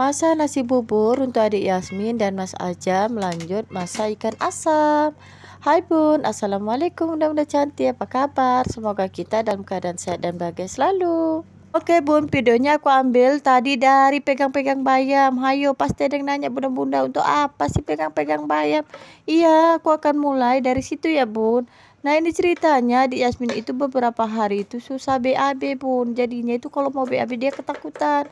Masa nasi bubur untuk adik Yasmin dan Mas Ajam melanjut masa ikan asam. Hai bun, Assalamualaikum mudah-mudahan cantik apa kabar? Semoga kita dalam keadaan sehat dan bahagia selalu. Oke bun, videonya aku ambil tadi dari pegang-pegang bayam. Hayo, pasti ada yang nanya bunda-bunda untuk apa sih pegang-pegang bayam? Iya, aku akan mulai dari situ ya bun. Nah ini ceritanya di Yasmin itu beberapa hari itu susah BAB bun. Jadinya itu kalau mau BAB dia ketakutan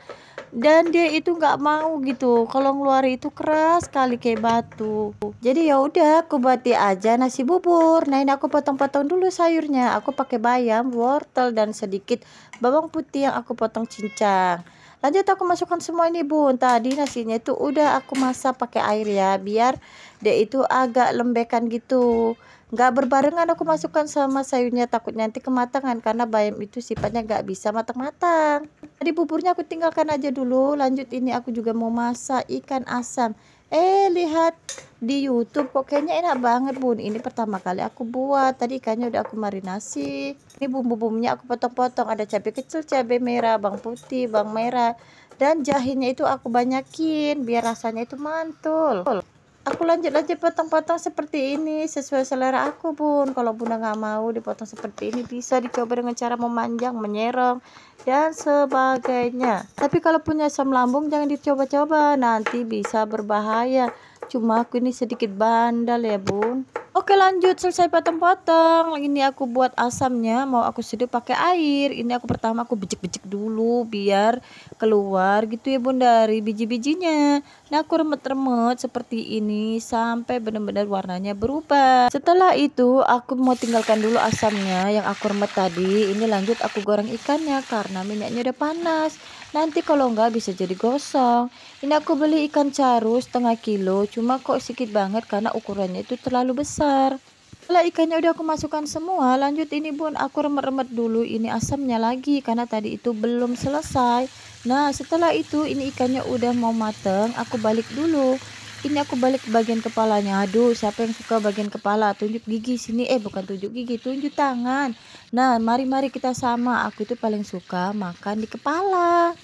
dan dia itu nggak mau gitu kalau ngeluar itu keras kali kayak batu jadi ya udah aku bati aja nasi bubur nah ini aku potong-potong dulu sayurnya aku pakai bayam wortel dan sedikit bawang putih yang aku potong cincang lanjut aku masukkan semua ini bun tadi nasinya itu udah aku masak pakai air ya biar dia itu agak lembekan gitu nggak berbarengan aku masukkan sama sayurnya takut nanti kematangan karena bayam itu sifatnya nggak bisa matang-matang Tadi buburnya aku tinggalkan aja dulu. Lanjut ini aku juga mau masak ikan asam. Eh, lihat di YouTube kok kayaknya enak banget, Bun. Ini pertama kali aku buat. Tadi ikannya udah aku marinasi. Ini bumbu-bumbunya aku potong-potong. Ada cabai kecil, cabai merah, bawang putih, bawang merah. Dan jahinya itu aku banyakin biar rasanya itu mantul aku lanjut-lanjut potong-potong seperti ini sesuai selera aku bun kalau bunda nggak mau dipotong seperti ini bisa dicoba dengan cara memanjang menyerong dan sebagainya tapi kalau punya asam lambung jangan dicoba-coba nanti bisa berbahaya cuma aku ini sedikit bandal ya bun Oke lanjut selesai potong-potong. Ini aku buat asamnya mau aku seduh pakai air. Ini aku pertama aku becek-becek dulu biar keluar gitu ya bunda dari biji-bijinya. Nah aku remet-remet seperti ini sampai benar-benar warnanya berubah. Setelah itu aku mau tinggalkan dulu asamnya yang aku remet tadi. Ini lanjut aku goreng ikannya karena minyaknya udah panas. Nanti kalau enggak bisa jadi gosong. Ini aku beli ikan caru setengah kilo, cuma kok sedikit banget karena ukurannya itu terlalu besar. Setelah ikannya udah aku masukkan semua, lanjut ini bun, aku remet-remet dulu ini asamnya lagi karena tadi itu belum selesai. Nah setelah itu ini ikannya udah mau mateng, aku balik dulu ini aku balik ke bagian kepalanya aduh siapa yang suka bagian kepala tunjuk gigi sini eh bukan tunjuk gigi tunjuk tangan nah mari mari kita sama aku itu paling suka makan di kepala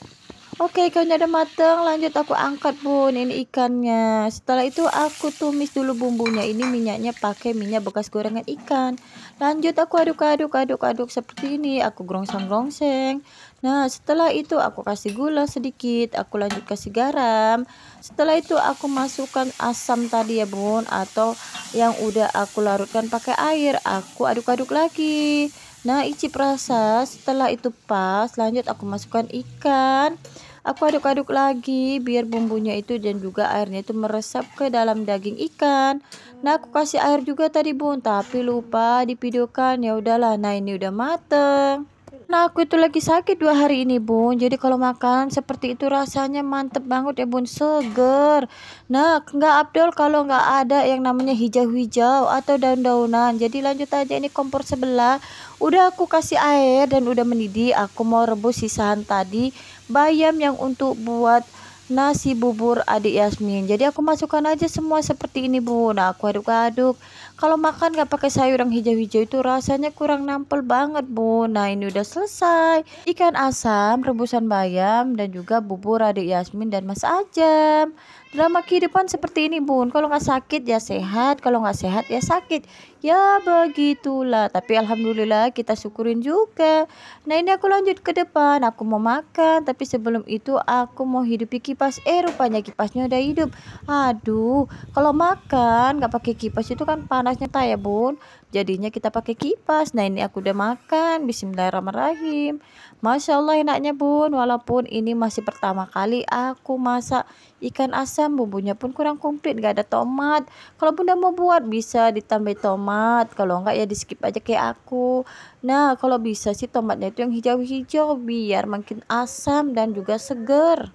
Oke ikannya udah matang, lanjut aku angkat bun ini ikannya setelah itu aku tumis dulu bumbunya ini minyaknya pakai minyak bekas gorengan ikan lanjut aku aduk-aduk aduk-aduk seperti ini aku grongsang-grongseng nah setelah itu aku kasih gula sedikit aku lanjut kasih garam setelah itu aku masukkan asam tadi ya bun atau yang udah aku larutkan pakai air aku aduk-aduk lagi Nah, icip rasa setelah itu pas, lanjut aku masukkan ikan. Aku aduk-aduk lagi biar bumbunya itu dan juga airnya itu meresap ke dalam daging ikan. Nah, aku kasih air juga tadi, Bun, tapi lupa dipidokan. Ya udahlah, nah ini udah mateng. Nah aku itu lagi sakit dua hari ini bun Jadi kalau makan seperti itu rasanya mantep banget ya bun Seger Nah nggak Abdul kalau nggak ada yang namanya hijau-hijau atau daun-daunan Jadi lanjut aja ini kompor sebelah Udah aku kasih air dan udah mendidih Aku mau rebus sisaan tadi Bayam yang untuk buat nasi bubur adik Yasmin jadi aku masukkan aja semua seperti ini bu nah aku aduk-aduk kalau makan gak pakai sayur yang hijau-hijau itu rasanya kurang nampel banget bu nah ini udah selesai ikan asam rebusan bayam dan juga bubur adik Yasmin dan Mas Ajam drama kehidupan seperti ini bu, kalau nggak sakit ya sehat kalau nggak sehat ya sakit ya begitulah tapi alhamdulillah kita syukurin juga nah ini aku lanjut ke depan aku mau makan tapi sebelum itu aku mau hidupi kipas eh rupanya kipasnya udah hidup aduh kalau makan nggak pakai kipas itu kan panasnya tak ya bun jadinya kita pakai kipas nah ini aku udah makan bismillahirrahmanirrahim masya Allah enaknya bun walaupun ini masih pertama kali aku masak ikan asam bumbunya pun kurang komplit gak ada tomat kalau bunda mau buat bisa ditambah tomat tomat kalau enggak ya di skip aja kayak aku nah kalau bisa sih tomatnya itu yang hijau-hijau biar makin asam dan juga seger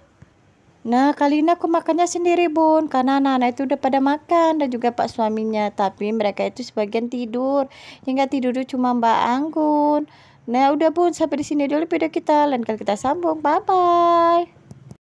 Nah kali ini aku makannya sendiri bun Karena anak-anak itu udah pada makan Dan juga pak suaminya Tapi mereka itu sebagian tidur Hingga tidur itu cuma mbak Anggun Nah udah bun sampai di sini dulu video kita Lain kali kita sambung Bye bye